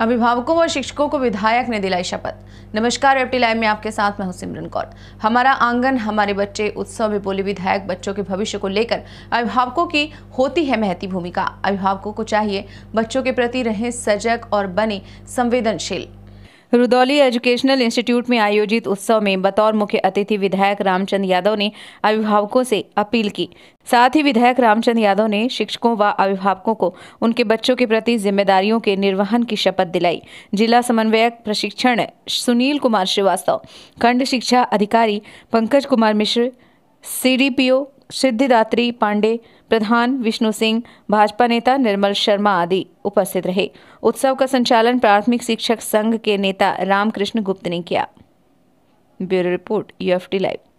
अभिभावकों व शिक्षकों को विधायक ने दिलाई शपथ नमस्कार एफटी लाइव में आपके साथ मैं हूं सिमरन कौर हमारा आंगन हमारे बच्चे उत्सव में बोली विधायक बच्चों के भविष्य को लेकर अभिभावकों की होती है महती भूमिका अभिभावकों को चाहिए बच्चों के प्रति रहें सजग और बने संवेदनशील रुदौली एजुकेशनल इंस्टीट्यूट में आयोजित उत्सव में बतौर मुख्य अतिथि विधायक रामचंद यादव ने अभिभावकों से अपील की साथ ही विधायक रामचंद यादव ने शिक्षकों व अभिभावकों को उनके बच्चों के प्रति जिम्मेदारियों के निर्वहन की शपथ दिलाई जिला समन्वयक प्रशिक्षण सुनील कुमार श्रीवास्तव खंड शिक्षा अधिकारी पंकज कुमार मिश्र सी सिद्धिदात्री पांडे प्रधान विष्णु सिंह भाजपा नेता निर्मल शर्मा आदि उपस्थित रहे उत्सव का संचालन प्राथमिक शिक्षक संघ के नेता रामकृष्ण गुप्त ने किया ब्यूरो रिपोर्ट यूएफटी लाइव